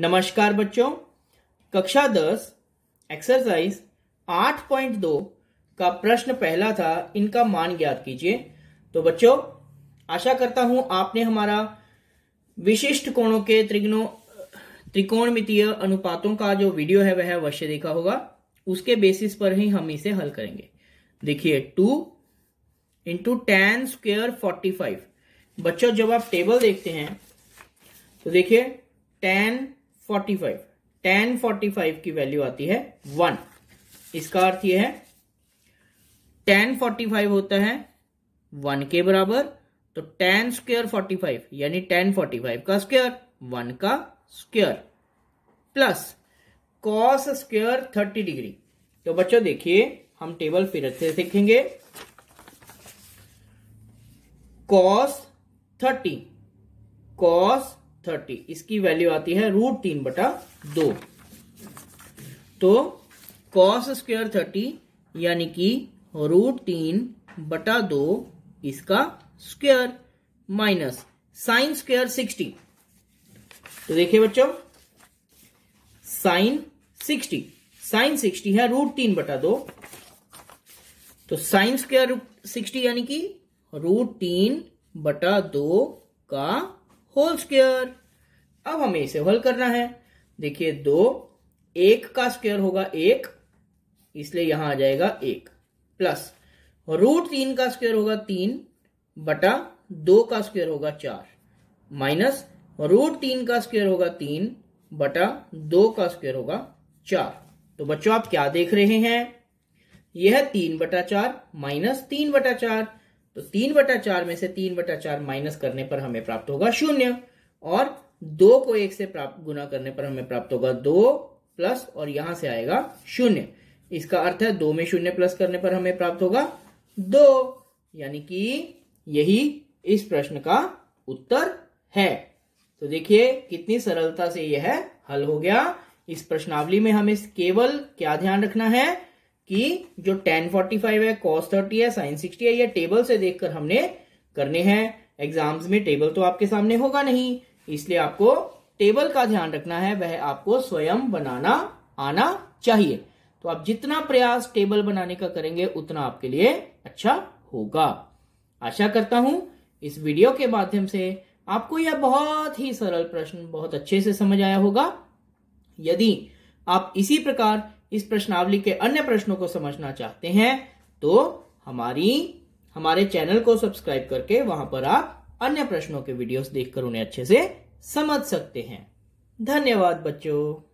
नमस्कार बच्चों कक्षा दस एक्सरसाइज आठ पॉइंट दो का प्रश्न पहला था इनका मान ज्ञात कीजिए तो बच्चों आशा करता हूं आपने हमारा विशिष्ट कोणों के त्रिगुणों त्रिकोणमितीय अनुपातों का जो वीडियो है वह अवश्य देखा होगा उसके बेसिस पर ही हम इसे हल करेंगे देखिए two into tan square forty five बच्चों जब आप टेबल देखते हैं तो देखिए tan forty five tan forty five की वैल्यू आती है वन इसका अर्थ यह है टेन फोर्टी फाइव होता है वन के बराबर तो टेन स्क्र फोर्टी फाइव यानी टेन फोर्टी फाइव का स्क्वेयर वन का square plus cos square thirty degree तो बच्चों देखिए हम टेबल फिर से देखेंगे कॉस थर्टी कॉस थर्टी इसकी वैल्यू आती है रूट तीन बटा दो तो कॉस स्क्वेयर थर्टी यानी कि रूट तीन बटा दो इसका square minus sine square sixty तो देखिए बच्चों साइन सिक्सटी साइन सिक्सटी है रूट तीन बटा दो तो साइन स्क्वेयर सिक्सटी यानी कि रूट तीन बटा दो का होल स्क्वेयर अब हमें इसे हल करना है देखिए दो एक का स्क्वेयर होगा एक इसलिए यहां आ जाएगा एक प्लस रूट तीन का स्क्वेयर होगा तीन बटा दो का स्क्वेयर होगा चार माइनस रूट तीन का स्क्वेयर होगा तीन बटा दो का स्क्वेयर होगा चार तो बच्चों आप क्या देख रहे हैं यह तीन बटा चार माइनस तीन बटा चार तो तीन बटा चार में से तीन बटा चार माइनस करने पर हमें प्राप्त होगा शून्य और दो को एक से प्राप्त गुना करने पर हमें प्राप्त होगा दो प्लस और यहां से आएगा शून्य इसका अर्थ है दो में शून्य प्लस करने पर हमें प्राप्त होगा दो यानी कि यही इस प्रश्न का उत्तर है तो देखिए कितनी सरलता से यह हल हो गया इस प्रश्नावली में हमें केवल क्या ध्यान रखना है कि जो टेन फोर्टी फाइव है कॉस थर्टी है साइन सिक्सटी है ये टेबल से देखकर हमने करने हैं एग्जाम्स में टेबल तो आपके सामने होगा नहीं इसलिए आपको टेबल का ध्यान रखना है वह आपको स्वयं बनाना आना चाहिए तो आप जितना प्रयास टेबल बनाने का करेंगे उतना आपके लिए अच्छा होगा आशा करता हूं इस वीडियो के माध्यम से आपको यह बहुत ही सरल प्रश्न बहुत अच्छे से समझ आया होगा यदि आप इसी प्रकार इस प्रश्नावली के अन्य प्रश्नों को समझना चाहते हैं तो हमारी हमारे चैनल को सब्सक्राइब करके वहां पर आप अन्य प्रश्नों के वीडियोस देखकर उन्हें अच्छे से समझ सकते हैं धन्यवाद बच्चों